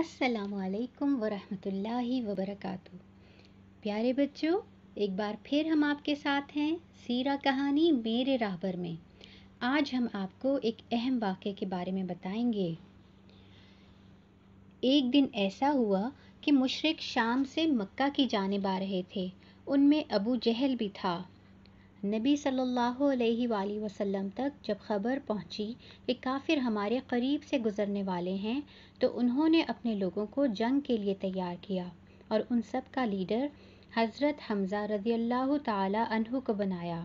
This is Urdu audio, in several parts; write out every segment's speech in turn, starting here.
السلام علیکم ورحمۃ اللہ وبرکاتہ پیارے بچوں ایک بار پھر ہم آپ کے ساتھ ہیں سیرا کہانی میرے راہبر میں آج ہم آپ کو ایک اہم واقعے کے بارے میں بتائیں گے ایک دن ایسا ہوا کہ مشرق شام سے مکہ کی جانب آ رہے تھے ان میں ابو جہل بھی تھا نبی صلی اللہ علیہ وآلہ وسلم تک جب خبر پہنچی کہ کافر ہمارے قریب سے گزرنے والے ہیں تو انہوں نے اپنے لوگوں کو جنگ کے لیے تیار کیا اور ان سب کا لیڈر حضرت حمزہ رضی اللہ تعالی عنہ کو بنایا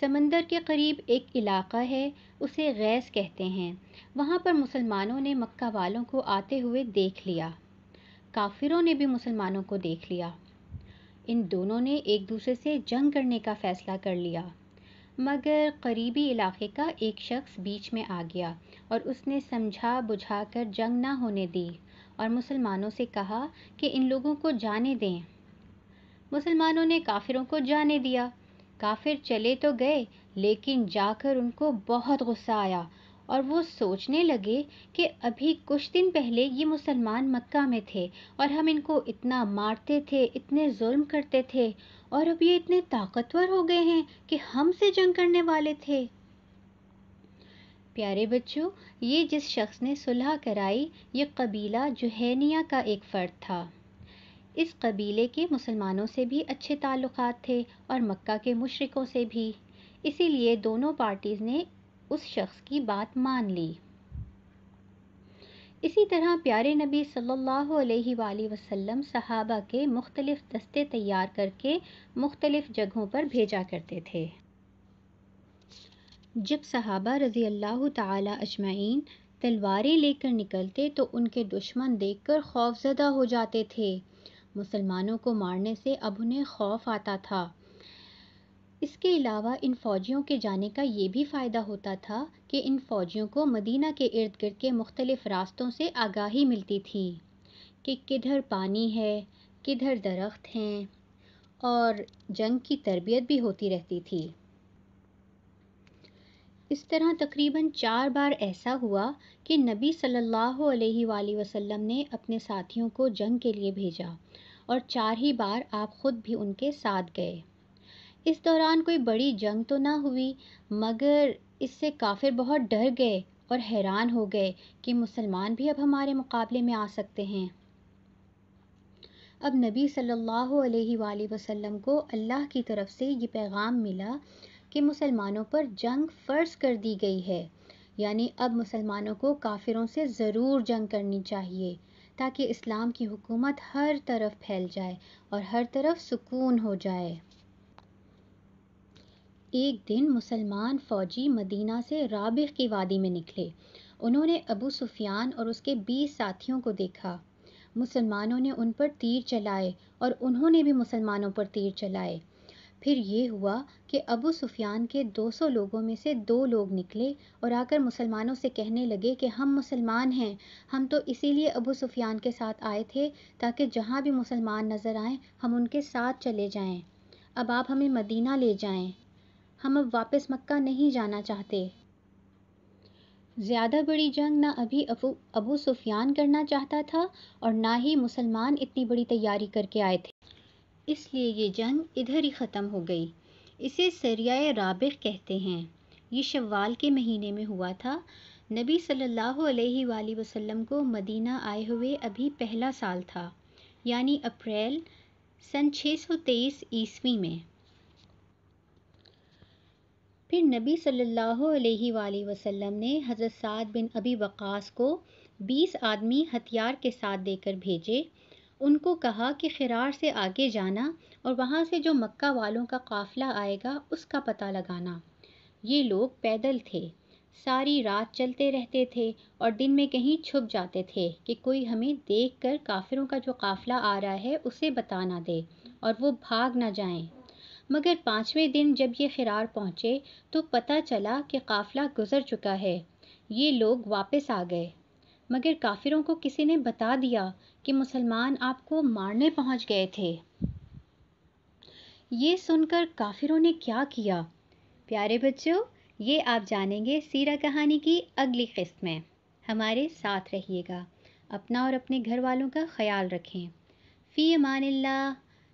سمندر کے قریب ایک علاقہ ہے اسے غیس کہتے ہیں وہاں پر مسلمانوں نے مکہ والوں کو آتے ہوئے دیکھ لیا کافروں نے بھی مسلمانوں کو دیکھ لیا ان دونوں نے ایک دوسرے سے جنگ کرنے کا فیصلہ کر لیا مگر قریبی علاقے کا ایک شخص بیچ میں آ گیا اور اس نے سمجھا بجھا کر جنگ نہ ہونے دی اور مسلمانوں سے کہا کہ ان لوگوں کو جانے دیں مسلمانوں نے کافروں کو جانے دیا کافر چلے تو گئے لیکن جا کر ان کو بہت غصہ آیا اور وہ سوچنے لگے کہ ابھی کچھ دن پہلے یہ مسلمان مکہ میں تھے اور ہم ان کو اتنا مارتے تھے اتنے ظلم کرتے تھے اور اب یہ اتنے طاقتور ہو گئے ہیں کہ ہم سے جنگ کرنے والے تھے پیارے بچوں یہ جس شخص نے صلح کرائی یہ قبیلہ جوہینیا کا ایک فرد تھا اس قبیلے کے مسلمانوں سے بھی اچھے تعلقات تھے اور مکہ کے مشرقوں سے بھی اسی لیے دونوں پارٹیز نے اس شخص کی بات مان لی اسی طرح پیارے نبی صلی اللہ علیہ وآلہ وسلم صحابہ کے مختلف دستے تیار کر کے مختلف جگہوں پر بھیجا کرتے تھے جب صحابہ رضی اللہ تعالی اجمعین تلواریں لے کر نکلتے تو ان کے دشمن دیکھ کر خوف زدہ ہو جاتے تھے مسلمانوں کو مارنے سے اب انہیں خوف آتا تھا اس کے علاوہ ان فوجیوں کے جانے کا یہ بھی فائدہ ہوتا تھا کہ ان فوجیوں کو مدینہ کے ارد گرد کے مختلف راستوں سے آگاہی ملتی تھی کہ کدھر پانی ہے کدھر درخت ہیں اور جنگ کی تربیت بھی ہوتی رہتی تھی اس طرح تقریباً چار بار ایسا ہوا کہ نبی صلی اللہ علیہ وآلہ وسلم نے اپنے ساتھیوں کو جنگ کے لیے بھیجا اور چار ہی بار آپ خود بھی ان کے ساتھ گئے اس دوران کوئی بڑی جنگ تو نہ ہوئی مگر اس سے کافر بہت ڈر گئے اور حیران ہو گئے کہ مسلمان بھی اب ہمارے مقابلے میں آ سکتے ہیں اب نبی صلی اللہ علیہ وآلہ وسلم کو اللہ کی طرف سے یہ پیغام ملا کہ مسلمانوں پر جنگ فرض کر دی گئی ہے یعنی اب مسلمانوں کو کافروں سے ضرور جنگ کرنی چاہیے تاکہ اسلام کی حکومت ہر طرف پھیل جائے اور ہر طرف سکون ہو جائے ایک دن مسلمان فوجی مدینہ سے رابع کی وادی میں نکلے انہوں نے ابو سفیان اور اس کے بیس ساتھیوں کو دیکھا مسلمانوں نے ان پر تیر چلائے اور انہوں نے بھی مسلمانوں پر تیر چلائے پھر یہ ہوا کہ ابو سفیان کے دو سو لوگوں میں سے دو لوگ نکلے اور آ کر مسلمانوں سے کہنے لگے کہ ہم مسلمان ہیں ہم تو اسی لیے ابو سفیان کے ساتھ آئے تھے تاکہ جہاں بھی مسلمان نظر آئیں ہم ان کے ساتھ چلے جائیں اب آپ ہمیں مدینہ لے جائیں ہم اب واپس مکہ نہیں جانا چاہتے زیادہ بڑی جنگ نہ ابھی ابو ابو سفیان کرنا چاہتا تھا اور نہ ہی مسلمان اتنی بڑی تیاری کر کے آئے تھے اس لیے یہ جنگ ادھر ہی ختم ہو گئی اسے سریائے رابق کہتے ہیں یہ شوال کے مہینے میں ہوا تھا نبی صلی اللہ علیہ وآلہ وسلم کو مدینہ آئے ہوئے ابھی پہلا سال تھا یعنی اپریل سن چھ سو تیئیس عیسوی میں پھر نبی صلی اللہ علیہ وآلہ وسلم نے حضرت سعد بن ابی وقاص کو بیس آدمی ہتھیار کے ساتھ دے کر بھیجے ان کو کہا کہ خرار سے آگے جانا اور وہاں سے جو مکہ والوں کا قافلہ آئے گا اس کا پتہ لگانا یہ لوگ پیدل تھے ساری رات چلتے رہتے تھے اور دن میں کہیں چھپ جاتے تھے کہ کوئی ہمیں دیکھ کر کافروں کا جو قافلہ آ رہا ہے اسے بتانا دے اور وہ بھاگ نہ جائیں مگر پانچویں دن جب یہ خرار پہنچے تو پتہ چلا کہ قافلہ گزر چکا ہے یہ لوگ واپس آ گئے مگر کافروں کو کسی نے بتا دیا کہ مسلمان آپ کو مارنے پہنچ گئے تھے یہ سن کر کافروں نے کیا کیا پیارے بچوں یہ آپ جانیں گے سیرہ کہانی کی اگلی قسط میں ہمارے ساتھ رہیے گا اپنا اور اپنے گھر والوں کا خیال رکھیں فی امان اللہ